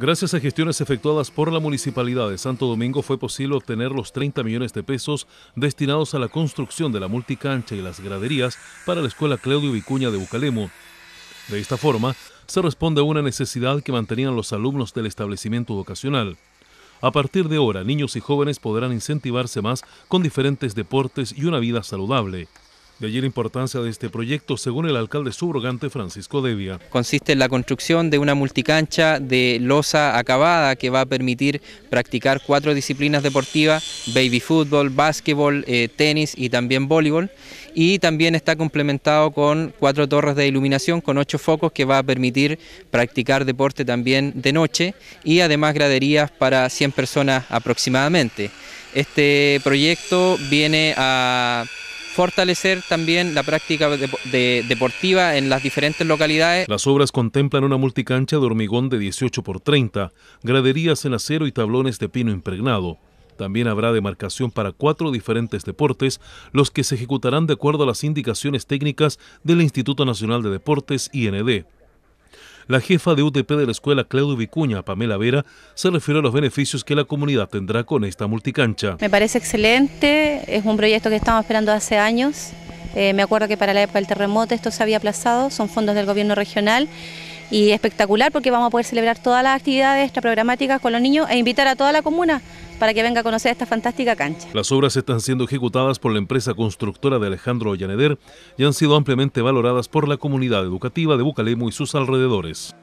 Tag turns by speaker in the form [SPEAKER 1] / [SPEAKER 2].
[SPEAKER 1] Gracias a gestiones efectuadas por la Municipalidad de Santo Domingo fue posible obtener los 30 millones de pesos destinados a la construcción de la multicancha y las graderías para la Escuela Claudio Vicuña de Bucalemo. De esta forma, se responde a una necesidad que mantenían los alumnos del establecimiento educacional. A partir de ahora, niños y jóvenes podrán incentivarse más con diferentes deportes y una vida saludable. De allí la importancia de este proyecto, según el alcalde subrogante Francisco Devia.
[SPEAKER 2] Consiste en la construcción de una multicancha de losa acabada que va a permitir practicar cuatro disciplinas deportivas, baby fútbol, básquetbol, eh, tenis y también voleibol. Y también está complementado con cuatro torres de iluminación con ocho focos que va a permitir practicar deporte también de noche y además graderías para 100 personas aproximadamente. Este proyecto viene a fortalecer también la práctica deportiva en las diferentes localidades.
[SPEAKER 1] Las obras contemplan una multicancha de hormigón de 18 por 30, graderías en acero y tablones de pino impregnado. También habrá demarcación para cuatro diferentes deportes, los que se ejecutarán de acuerdo a las indicaciones técnicas del Instituto Nacional de Deportes, IND. La jefa de UTP de la escuela Claudio Vicuña, Pamela Vera, se refirió a los beneficios que la comunidad tendrá con esta multicancha. Me
[SPEAKER 3] parece excelente, es un proyecto que estamos esperando hace años. Eh, me acuerdo que para la época del terremoto esto se había aplazado, son fondos del gobierno regional y espectacular porque vamos a poder celebrar todas las actividades, extra con los niños e invitar a toda la comuna para que venga a conocer esta fantástica cancha.
[SPEAKER 1] Las obras están siendo ejecutadas por la empresa constructora de Alejandro Ollaneder y han sido ampliamente valoradas por la comunidad educativa de Bucalemo y sus alrededores.